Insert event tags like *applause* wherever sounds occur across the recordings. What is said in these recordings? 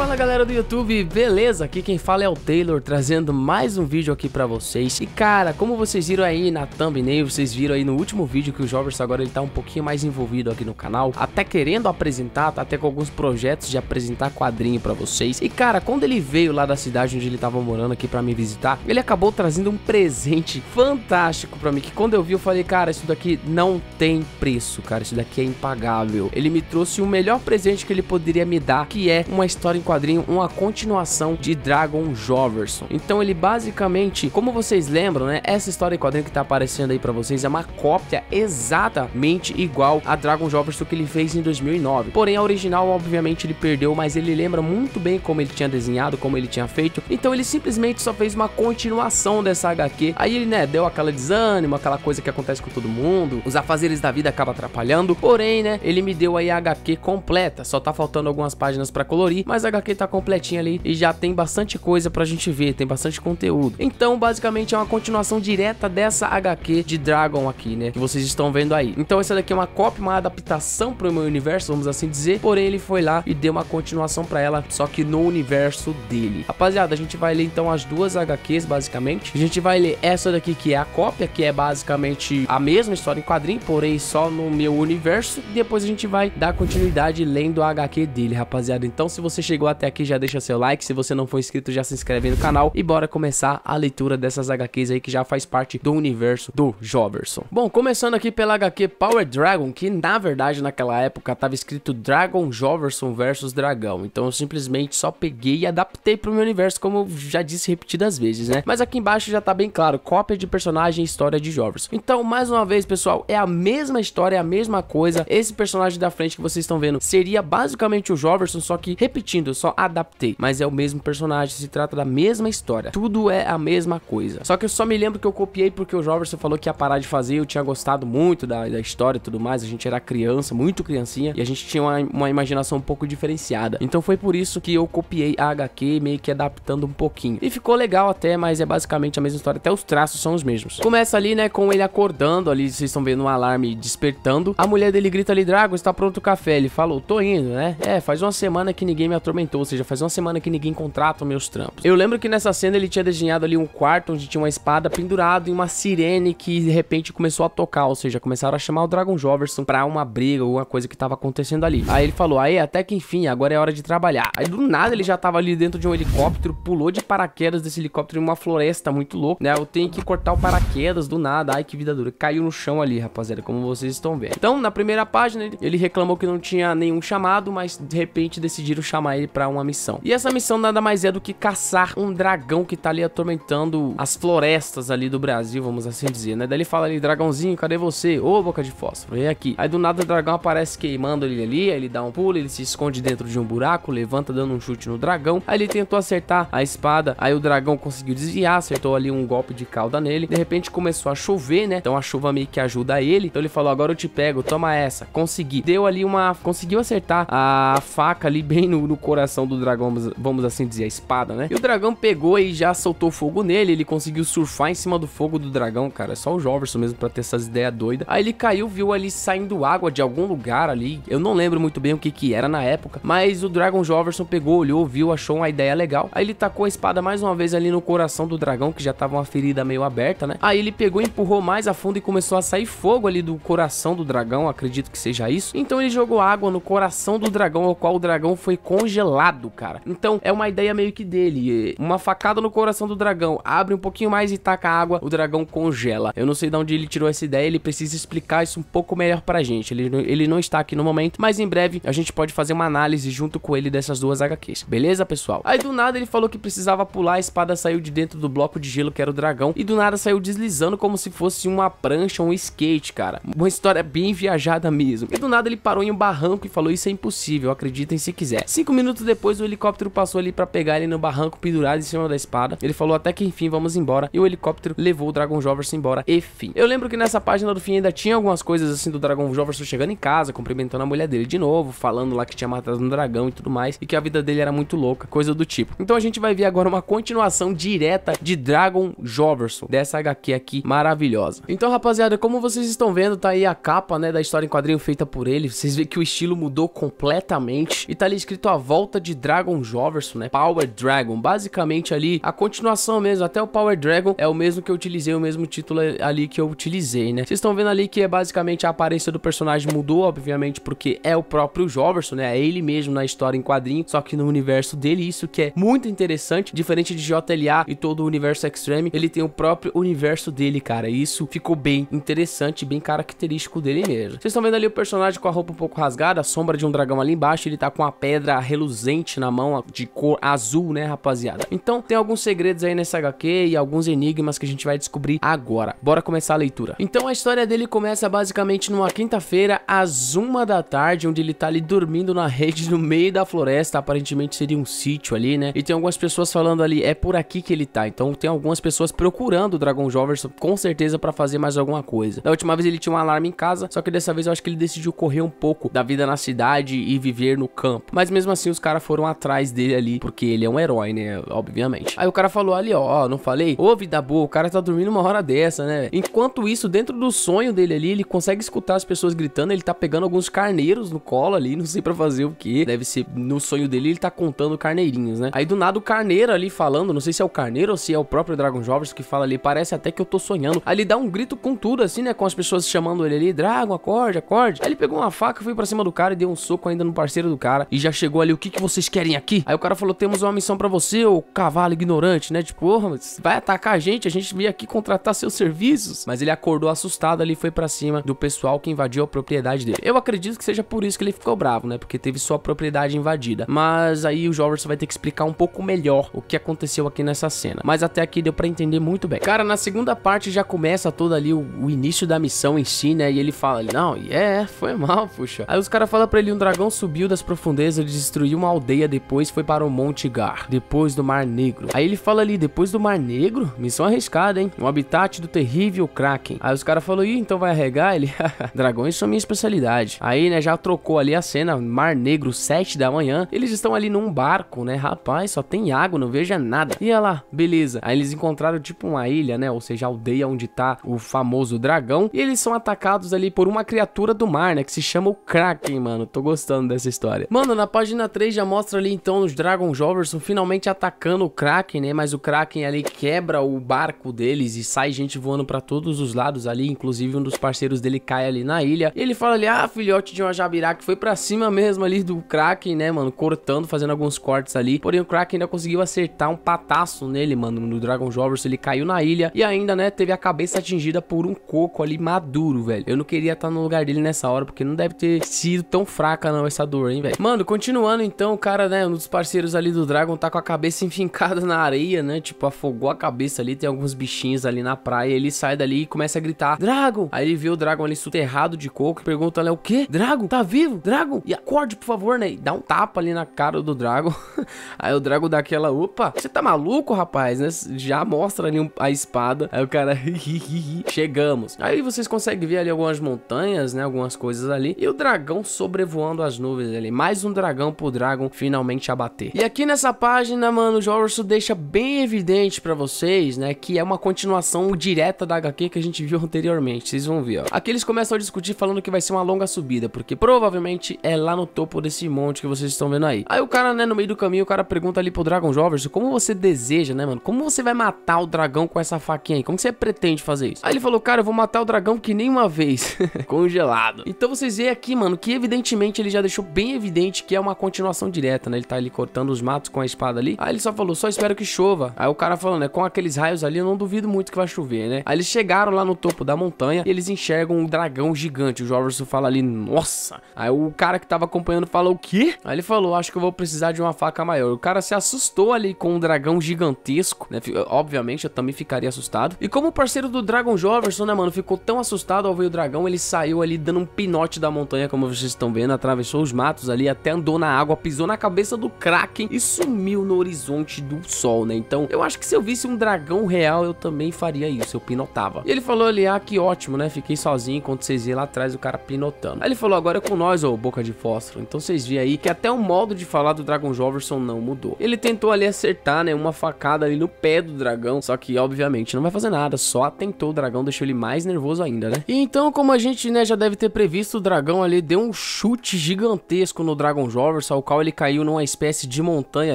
Fala galera do YouTube, beleza? Aqui quem fala é o Taylor, trazendo mais um vídeo aqui pra vocês. E cara, como vocês viram aí na thumbnail, vocês viram aí no último vídeo que o Jovers agora ele tá um pouquinho mais envolvido aqui no canal, até querendo apresentar, tá até com alguns projetos de apresentar quadrinho pra vocês. E cara, quando ele veio lá da cidade onde ele tava morando aqui pra me visitar, ele acabou trazendo um presente fantástico pra mim, que quando eu vi eu falei, cara, isso daqui não tem preço, cara, isso daqui é impagável. Ele me trouxe o melhor presente que ele poderia me dar, que é uma história em quadrinho uma continuação de Dragon Joverson. Então ele basicamente, como vocês lembram, né, essa história em quadrinho que tá aparecendo aí para vocês é uma cópia exatamente igual a Dragon Joverson que ele fez em 2009. Porém a original obviamente ele perdeu, mas ele lembra muito bem como ele tinha desenhado, como ele tinha feito. Então ele simplesmente só fez uma continuação dessa HQ. Aí ele, né, deu aquela desânimo, aquela coisa que acontece com todo mundo, os afazeres da vida acaba atrapalhando. Porém, né, ele me deu aí a HQ completa. Só tá faltando algumas páginas para colorir, mas a HQ que tá completinha ali e já tem bastante coisa pra gente ver, tem bastante conteúdo. Então, basicamente, é uma continuação direta dessa HQ de Dragon aqui, né? Que vocês estão vendo aí. Então, essa daqui é uma cópia, uma adaptação pro meu universo, vamos assim dizer. Porém, ele foi lá e deu uma continuação pra ela, só que no universo dele. Rapaziada, a gente vai ler então as duas HQs, basicamente. A gente vai ler essa daqui que é a cópia, que é basicamente a mesma história em quadrinho, porém só no meu universo. E depois a gente vai dar continuidade lendo a HQ dele, rapaziada. Então, se você chegou até aqui, já deixa seu like. Se você não for inscrito, já se inscreve no canal. E bora começar a leitura dessas HQs aí que já faz parte do universo do Joverson. Bom, começando aqui pela HQ Power Dragon, que na verdade naquela época tava escrito Dragon Joverson versus Dragão. Então eu simplesmente só peguei e adaptei pro meu universo, como eu já disse repetidas vezes, né? Mas aqui embaixo já tá bem claro, cópia de personagem e história de Joverson. Então, mais uma vez, pessoal, é a mesma história, é a mesma coisa. Esse personagem da frente que vocês estão vendo seria basicamente o Joverson, só que repetindo, só adaptei, mas é o mesmo personagem, se trata da mesma história. Tudo é a mesma coisa. Só que eu só me lembro que eu copiei porque o Robertson falou que ia parar de fazer, eu tinha gostado muito da, da história e tudo mais, a gente era criança, muito criancinha, e a gente tinha uma, uma imaginação um pouco diferenciada. Então foi por isso que eu copiei a HQ, meio que adaptando um pouquinho. E ficou legal até, mas é basicamente a mesma história, até os traços são os mesmos. Começa ali, né, com ele acordando ali, vocês estão vendo um alarme despertando. A mulher dele grita ali, Drago, está pronto o café. Ele falou, tô indo, né? É, faz uma semana que ninguém me atormentou comentou, ou seja, faz uma semana que ninguém contrata meus trampos. Eu lembro que nessa cena ele tinha desenhado ali um quarto onde tinha uma espada pendurado e uma sirene que de repente começou a tocar, ou seja, começaram a chamar o Dragon Joverson pra uma briga ou uma coisa que tava acontecendo ali. Aí ele falou, aí até que enfim, agora é hora de trabalhar. Aí do nada ele já tava ali dentro de um helicóptero, pulou de paraquedas desse helicóptero em uma floresta muito louca, né? Eu tenho que cortar o paraquedas do nada, ai que vida dura. Caiu no chão ali, rapaziada, como vocês estão vendo. Então, na primeira página, ele reclamou que não tinha nenhum chamado, mas de repente decidiram chamar ele pra para uma missão. E essa missão nada mais é do que caçar um dragão que tá ali atormentando as florestas ali do Brasil, vamos assim dizer, né? Daí ele fala ali, dragãozinho, cadê você? Ô, boca de fósforo, vem aqui. Aí do nada o dragão aparece queimando ele ali, aí ele dá um pulo, ele se esconde dentro de um buraco, levanta dando um chute no dragão. Aí ele tentou acertar a espada, aí o dragão conseguiu desviar, acertou ali um golpe de cauda nele. De repente começou a chover, né? Então a chuva meio que ajuda ele. Então ele falou, agora eu te pego, toma essa, consegui. Deu ali uma... conseguiu acertar a faca ali bem no, no coração coração do dragão, vamos assim dizer, a espada, né? E o dragão pegou e já soltou fogo nele, ele conseguiu surfar em cima do fogo do dragão, cara. É só o Joverson mesmo pra ter essas ideias doidas. Aí ele caiu, viu ali saindo água de algum lugar ali. Eu não lembro muito bem o que que era na época, mas o Dragon Joverson pegou, olhou, viu, achou uma ideia legal. Aí ele tacou a espada mais uma vez ali no coração do dragão, que já tava uma ferida meio aberta, né? Aí ele pegou, empurrou mais a fundo e começou a sair fogo ali do coração do dragão, acredito que seja isso. Então ele jogou água no coração do dragão, ao qual o dragão foi congelado gelado, cara. Então é uma ideia meio que dele. Uma facada no coração do dragão. Abre um pouquinho mais e taca água, o dragão congela. Eu não sei de onde ele tirou essa ideia, ele precisa explicar isso um pouco melhor pra gente. Ele, ele não está aqui no momento, mas em breve a gente pode fazer uma análise junto com ele dessas duas HQs. Beleza, pessoal? Aí do nada ele falou que precisava pular, a espada saiu de dentro do bloco de gelo que era o dragão e do nada saiu deslizando como se fosse uma prancha, um skate, cara. Uma história bem viajada mesmo. E do nada ele parou em um barranco e falou isso é impossível, acreditem se quiser. Cinco minutos Minutos depois, o helicóptero passou ali para pegar ele no barranco pendurado em cima da espada. Ele falou até que enfim, vamos embora. E o helicóptero levou o Dragon Joverson embora. E fim. Eu lembro que nessa página do fim ainda tinha algumas coisas assim do Dragon Joverson chegando em casa, cumprimentando a mulher dele de novo, falando lá que tinha matado um dragão e tudo mais. E que a vida dele era muito louca, coisa do tipo. Então a gente vai ver agora uma continuação direta de Dragon Joverson, dessa HQ aqui maravilhosa. Então, rapaziada, como vocês estão vendo, tá aí a capa, né, da história em quadrinho feita por ele. Vocês veem que o estilo mudou completamente. E tá ali escrito a volta volta de Dragon Joverson, né? Power Dragon, basicamente ali a continuação mesmo, até o Power Dragon é o mesmo que eu utilizei, o mesmo título ali que eu utilizei, né? Vocês estão vendo ali que é basicamente a aparência do personagem mudou, obviamente, porque é o próprio Joverson, né? É ele mesmo na história em quadrinho, só que no universo dele, isso que é muito interessante, diferente de JLA e todo o universo Extreme, ele tem o próprio universo dele, cara, e isso ficou bem interessante, bem característico dele mesmo. Vocês estão vendo ali o personagem com a roupa um pouco rasgada, a sombra de um dragão ali embaixo, ele tá com a pedra reluzente reluzente na mão de cor azul, né, rapaziada? Então tem alguns segredos aí nessa HQ e alguns enigmas que a gente vai descobrir agora. Bora começar a leitura. Então a história dele começa basicamente numa quinta-feira às uma da tarde, onde ele tá ali dormindo na *laughs* rede no meio da floresta, aparentemente seria um sítio ali, né? E tem algumas pessoas falando ali, é por aqui que ele tá. Então tem algumas pessoas procurando o Dragon Jovers com certeza para fazer mais alguma coisa. Da última vez ele tinha um alarme em casa, só que dessa vez eu acho que ele decidiu correr um pouco da vida na cidade e viver no campo. Mas mesmo assim os caras caras foram atrás dele ali, porque ele é um herói, né? Obviamente. Aí o cara falou ali, ó, não falei? Ô, vida boa, o cara tá dormindo uma hora dessa, né? Enquanto isso, dentro do sonho dele ali, ele consegue escutar as pessoas gritando, ele tá pegando alguns carneiros no colo ali, *laughs* não sei pra fazer o que. Deve ser no sonho dele, ele tá contando carneirinhos, né? Aí do nada o carneiro ali falando, não sei se é o carneiro ou se é o próprio Dragon Jovers que fala ali, parece até que eu tô sonhando. Aí ele dá um grito com tudo, assim, né? Com as pessoas chamando ele ali, Dragon, acorde, acorde. Aí ele pegou uma faca, foi pra cima do cara e deu um soco ainda no parceiro do cara. E já chegou ali, o que que que vocês querem aqui? Aí o cara falou, temos uma missão para você, o cavalo ignorante, né? Tipo, oh, vai atacar a gente, a gente veio aqui contratar seus serviços. Mas ele acordou assustado ali e foi para cima do pessoal que invadiu a propriedade dele. Eu acredito que seja por isso que ele ficou bravo, né? Porque teve sua propriedade invadida. Mas aí o Jorverson vai ter que explicar um pouco melhor o que aconteceu aqui nessa cena. Mas até aqui deu para entender muito bem. Cara, na segunda parte já começa todo ali o, o início da missão em si, né? E ele fala, não, é, yeah, foi mal, puxa. Aí os caras falam pra ele, um dragão subiu das profundezas, ele destruiu uma aldeia, depois foi para o Monte Gar, depois do Mar Negro. Aí ele fala ali, depois do Mar Negro? Missão arriscada, hein? O habitat do terrível Kraken. Aí os caras falaram, ih, então vai arregar? Ele, *laughs* dragões são minha especialidade. Aí, né, já trocou ali a cena, Mar Negro, 7 da manhã. Eles estão ali num barco, né? Rapaz, só tem água, não veja nada. E olha lá, beleza. Aí eles encontraram tipo uma ilha, né? Ou seja, a aldeia onde tá o famoso dragão. E eles são atacados ali por uma criatura do mar, né? Que se chama o Kraken, mano. Tô gostando dessa história. Mano, na página 3 já mostra ali então os Dragon Joverson finalmente atacando o Kraken, né? Mas o Kraken ali quebra o barco deles e sai gente voando para todos os lados ali, inclusive um dos parceiros dele cai ali na ilha. E ele fala ali: "Ah, filhote de uma que foi para cima mesmo ali do Kraken, né, mano? Cortando, fazendo alguns cortes ali. Porém o Kraken ainda conseguiu acertar um pataço nele, mano, no Dragon Joverson, ele caiu na ilha e ainda, né, teve a cabeça atingida por um coco ali maduro, velho. Eu não queria estar no lugar dele nessa hora porque não deve ter sido tão fraca não essa dor, hein, velho. Mano, continuando então então o cara, né, um dos parceiros ali do Dragon tá com a cabeça *laughs* enfincada na areia, né? Tipo, afogou a cabeça ali, tem alguns bichinhos ali na praia. Ele sai dali e começa a gritar: Dragon! Aí ele vê o Dragon ali soterrado de coco pergunta, é o quê? Dragon, tá vivo? Dragon, e acorde, por favor, né? E dá um tapa ali na cara do Dragon. *laughs* Aí o Dragon dá aquela, opa, você tá maluco, rapaz, né? Já mostra ali um, a espada. Aí o cara, *laughs* chegamos. Aí vocês conseguem ver ali algumas montanhas, né? Algumas coisas ali. E o dragão sobrevoando as nuvens ali. Mais um dragão pro Dragon Dragon finalmente abater. E aqui nessa página, mano, o Jorso deixa bem evidente pra vocês, né, que é uma continuação direta da HQ que a gente viu anteriormente, vocês vão ver, ó. Aqui eles começam a discutir falando que vai ser uma longa subida, porque provavelmente é lá no topo desse monte que vocês estão vendo aí. Aí o cara, né, no meio do caminho, o cara pergunta ali pro Dragon Jovers como você deseja, né, mano, como você vai matar o dragão com essa faquinha aí, como você pretende fazer isso? Aí ele falou, cara, eu vou matar o dragão que nem uma vez, *laughs* congelado. Então vocês veem aqui, mano, que evidentemente ele já deixou bem evidente que é uma continuação relação direta, né? Ele tá ali cortando os matos com a espada ali. Aí ele só falou, só espero que chova. Aí o cara falando, né? Com aqueles raios ali, eu não duvido muito que vai chover, né? Aí eles chegaram lá no topo da montanha e eles enxergam um dragão gigante. O Jorverson fala ali, nossa. Aí o cara que tava acompanhando falou o quê? Aí ele falou, acho que eu vou precisar de uma faca maior. O cara se assustou ali com um dragão gigantesco, né? Obviamente, eu também ficaria assustado. E como o parceiro do Dragon Jorverson, né, mano? Ficou tão assustado ao ver o dragão, ele saiu ali dando um pinote da montanha, como vocês estão vendo. Atravessou os matos ali, até andou na água, pisando pisou na cabeça do Kraken e sumiu no horizonte do sol, né? Então, eu acho que se eu visse um dragão real, eu também faria isso, eu pinotava. E ele falou ali, ah, que ótimo, né? Fiquei sozinho enquanto vocês iam lá atrás o cara pinotando. Aí ele falou, agora é com nós, ô boca de fósforo. Então vocês viram aí que até o modo de falar do Dragon Joverson não mudou. Ele tentou ali acertar, né, uma facada ali no pé do dragão, só que obviamente não vai fazer nada, só atentou o dragão, deixou ele mais nervoso ainda, né? E então, como a gente, né, já deve ter previsto, o dragão ali deu um chute gigantesco no Dragon Joverson, ao qual qual ele caiu numa espécie de montanha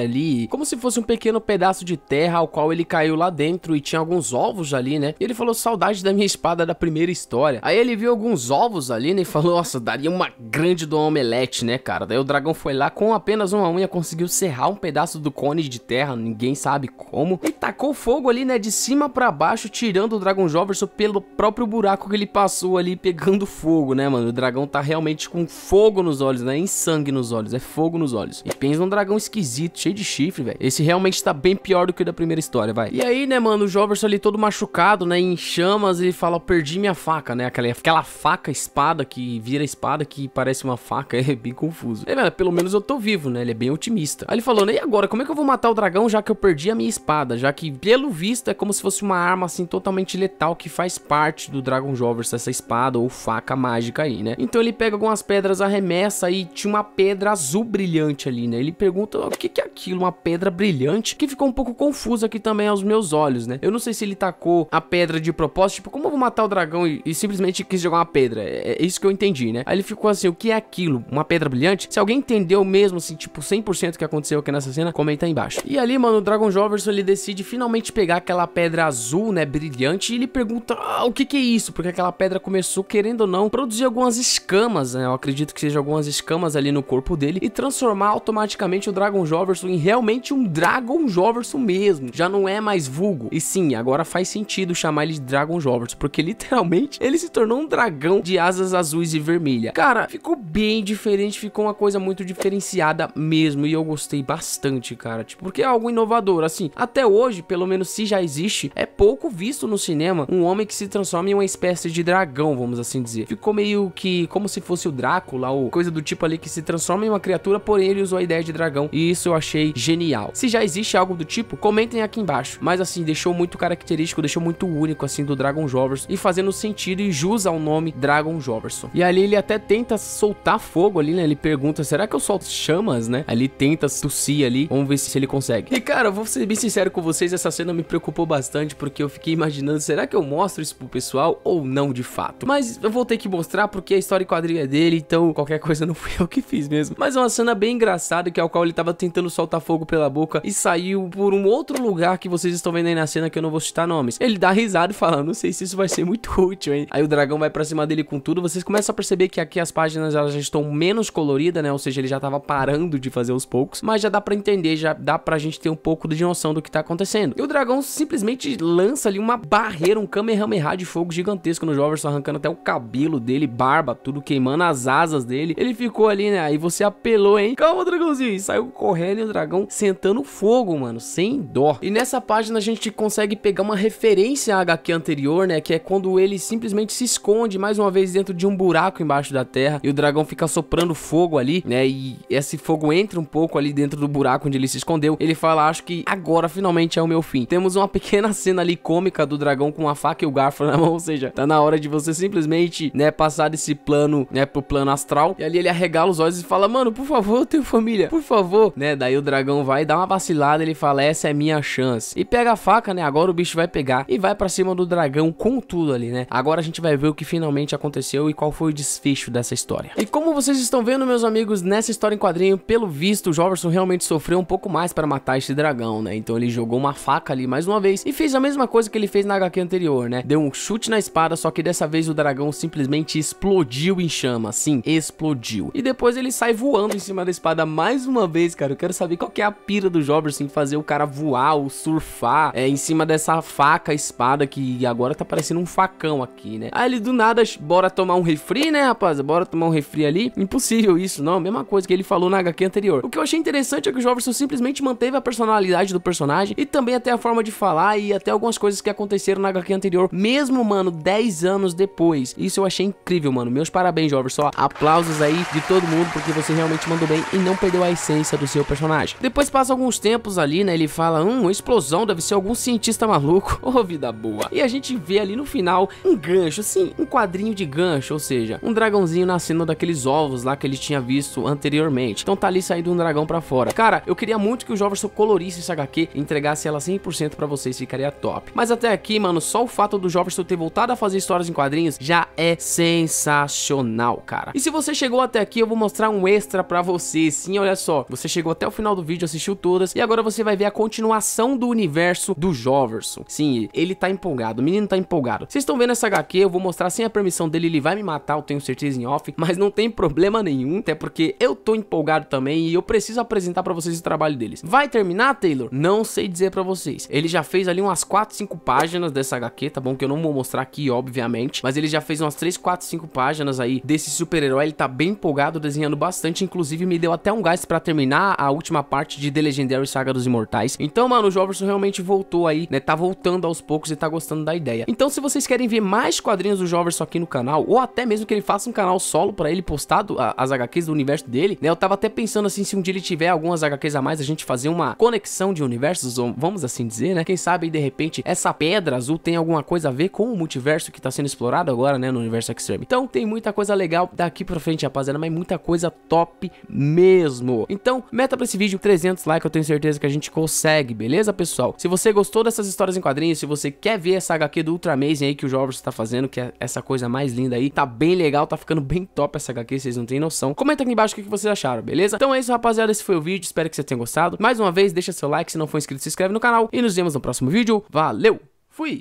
ali, como se fosse um pequeno pedaço de terra ao qual ele caiu lá dentro e tinha alguns ovos ali, né? E ele falou, saudade da minha espada da primeira história. Aí ele viu alguns ovos ali, né? E falou, nossa, daria uma grande do omelete, né, cara? Daí o dragão foi lá com apenas uma unha, conseguiu serrar um pedaço do cone de terra, ninguém sabe como. E tacou fogo ali, né, de cima pra baixo, tirando o dragão Joverson pelo próprio buraco que ele passou ali, pegando fogo, né, mano? O dragão tá realmente com fogo nos olhos, né? Em sangue nos olhos, é fogo nos olhos olhos. E pensa num dragão esquisito, cheio de chifre, velho. Esse realmente tá bem pior do que o da primeira história, vai. E aí, né, mano, o Jobberson ali todo machucado, né, em chamas Ele fala, perdi minha faca, né, aquela, aquela faca, espada que vira espada que parece uma faca, *laughs* é bem confuso. É, mano, pelo menos eu tô vivo, né, ele é bem otimista. Aí ele falando, né, e agora, como é que eu vou matar o dragão já que eu perdi a minha espada? Já que, pelo visto, é como se fosse uma arma, assim, totalmente letal que faz parte do Dragon Jovers, essa espada ou faca mágica aí, né. Então ele pega algumas pedras, arremessa e tinha uma pedra azul brilhante brilhante ali, né? Ele pergunta o que, que é aquilo, uma pedra brilhante, que ficou um pouco confuso aqui também aos meus olhos, né? Eu não sei se ele tacou a pedra de propósito, tipo, como eu vou matar o dragão e, e simplesmente quis jogar uma pedra? É, é, isso que eu entendi, né? Aí ele ficou assim, o que é aquilo? Uma pedra brilhante? Se alguém entendeu mesmo, assim, tipo, 100% o que aconteceu aqui nessa cena, comenta aí embaixo. E ali, mano, o Dragon Joverson, ele decide finalmente pegar aquela pedra azul, né, brilhante, e ele pergunta, ah, o que que é isso? Porque aquela pedra começou, querendo ou não, produzir algumas escamas, né? Eu acredito que seja algumas escamas ali no corpo dele e transformar transformar automaticamente o Dragon Joverson em realmente um Dragon Joverson mesmo. Já não é mais vulgo. E sim, agora faz sentido chamar ele de Dragon Joverson, porque *laughs* literalmente ele se tornou um dragão de asas azuis e vermelha. Cara, ficou bem diferente, ficou uma coisa muito diferenciada mesmo, e eu gostei bastante, cara, tipo, porque é algo inovador, assim, até hoje, pelo menos se já existe, é pouco visto no cinema um homem que se transforma em uma espécie de dragão, vamos assim dizer. Ficou meio que como se fosse o Drácula, ou coisa do tipo ali que se transforma em uma criatura, porém porém ele usou a ideia de dragão e isso eu achei genial. Se já existe algo do tipo, comentem aqui embaixo, mas assim, deixou muito característico, deixou muito único assim do Dragon Jovers e fazendo sentido e jus ao nome Dragon Joverson. E ali ele até tenta soltar fogo ali, né? Ele pergunta, será que eu solto chamas, né? Ali tenta tossir ali, vamos ver se ele consegue. E cara, eu vou ser bem sincero com vocês, essa cena me preocupou bastante porque eu fiquei imaginando, será que eu mostro isso pro pessoal ou não de fato? Mas eu vou ter que mostrar porque a história e quadrilha é dele, então qualquer coisa não fui *laughs* eu que fiz mesmo. Mas é uma cena bem bem engraçado, que é o qual ele tava tentando soltar fogo pela boca e saiu por um outro lugar que vocês estão vendo aí na cena que eu não vou citar nomes. Ele dá risada e fala, não sei se isso vai ser muito *laughs* útil, hein? Aí o dragão vai pra cima dele com tudo, vocês começam a perceber que aqui as páginas elas já estão menos coloridas, né? Ou seja, ele já tava parando de fazer os poucos, mas já dá pra entender, já dá pra gente ter um pouco de noção do que tá acontecendo. E o dragão simplesmente lança ali uma barreira, um Kamehameha de fogo gigantesco no Jovers, arrancando até o cabelo dele, barba, tudo queimando as asas dele. Ele ficou ali, né? Aí você apelou, hein? calma, dragãozinho. E saiu correndo e o dragão sentando fogo, mano, sem dó. E nessa página a gente consegue pegar uma referência à HQ anterior, né? Que é quando ele simplesmente se esconde mais uma vez dentro de um buraco embaixo da terra e o dragão fica soprando fogo ali, né? E esse fogo entra um pouco ali dentro do buraco onde ele se escondeu. Ele fala, acho que agora finalmente é o meu fim. Temos uma pequena *laughs* cena ali cômica do dragão com a faca e o garfo na mão, ou seja, tá na hora de você simplesmente, né, passar desse plano, né, pro plano astral. E ali ele arregala os olhos e fala, mano, por favor, eu tenho família, por favor, né? Daí o dragão vai dar uma vacilada, ele fala, essa é minha chance. E pega a faca, né? Agora o bicho vai pegar e vai para cima do dragão com tudo ali, né? Agora a gente vai ver o que finalmente aconteceu e qual foi o desfecho dessa história. E como vocês estão vendo, meus amigos, nessa história em quadrinho, pelo visto, o Jefferson realmente sofreu um pouco mais para matar esse dragão, né? Então ele jogou uma faca ali mais uma vez e fez a mesma coisa que ele fez na HQ anterior, né? Deu um chute na espada, só que dessa vez o dragão simplesmente explodiu em chama, sim, explodiu. E depois ele sai voando em cima desse espada mais uma vez, cara. Eu quero saber qual que é a pira do Joberson em fazer o cara voar ou surfar é, em cima dessa faca, espada, que agora tá parecendo um facão aqui, né? Aí ele do nada, bora tomar um refri, né, rapaz? Bora tomar um refri ali. Impossível isso, não. Mesma coisa que ele falou na HQ anterior. O que eu achei interessante é que o Joverson simplesmente manteve a personalidade do personagem e também até a forma de falar e até algumas coisas que aconteceram na HQ anterior, mesmo, mano, 10 anos depois. Isso eu achei incrível, mano. Meus parabéns, só Aplausos aí de todo mundo, porque você realmente mandou bem e não perdeu a essência do seu personagem. Depois passa alguns tempos ali, né? Ele fala, hum, explosão deve ser algum cientista maluco. *laughs* Ô, oh, vida boa. E a gente vê ali no final um gancho, assim, um quadrinho de gancho, ou seja, um dragãozinho nascendo daqueles ovos lá que ele tinha visto anteriormente. Então tá ali saindo um dragão pra fora. Cara, eu queria muito que o Jefferson colorisse essa HQ e entregasse ela 100% pra vocês, ficaria top. Mas até aqui, mano, só o fato do Jefferson ter voltado a fazer histórias em quadrinhos já é sensacional, cara. E se você chegou até aqui, eu vou mostrar um extra pra você você. Sim, olha só, você chegou até o final do vídeo, assistiu todas, e agora você vai ver a continuação do universo do Joverson. Sim, ele tá empolgado, o menino tá empolgado. Vocês estão vendo essa HQ, eu vou mostrar sem a permissão dele, ele vai me matar, eu tenho certeza em off, mas não tem problema nenhum, até porque eu tô empolgado também e eu preciso apresentar pra vocês o trabalho deles. Vai terminar, Taylor? Não sei dizer pra vocês. Ele já fez ali umas 4, 5 páginas dessa HQ, tá bom? Que eu não vou mostrar aqui, obviamente, mas ele já fez umas 3, 4, 5 páginas aí desse super-herói, ele tá bem empolgado, desenhando bastante, inclusive me deu deu até um gás pra terminar a última parte de The Legendary Saga dos Imortais. Então, mano, o Jobberson realmente voltou aí, né? Tá voltando aos poucos e tá gostando da ideia. Então, se vocês querem ver mais quadrinhos do Jobberson aqui no canal, ou até mesmo que ele faça um canal solo pra ele postado as HQs do universo dele, né? Eu tava até pensando assim, se um dia ele tiver algumas HQs a mais, a gente fazer uma conexão de universos, vamos assim dizer, né? Quem sabe, de repente, essa pedra azul tem alguma coisa a ver com o multiverso que tá sendo explorado agora, né? No universo Extreme. Então, tem muita coisa legal daqui pra frente, rapaziada, mas muita coisa top mesmo mesmo. Então, meta pra esse vídeo 300 likes, eu tenho certeza que a gente consegue, beleza, pessoal? Se você gostou dessas histórias em quadrinhos, se você quer ver essa HQ do Ultra Amazing aí que o Jobs tá fazendo, que é essa coisa mais linda aí, tá bem legal, tá ficando bem top essa HQ, vocês não têm noção. Comenta aqui embaixo o que vocês acharam, beleza? Então é isso, rapaziada, esse foi o vídeo, espero que você tenha gostado. Mais uma vez, deixa seu like, se não for inscrito, se inscreve no canal e nos vemos no próximo vídeo. Valeu, fui!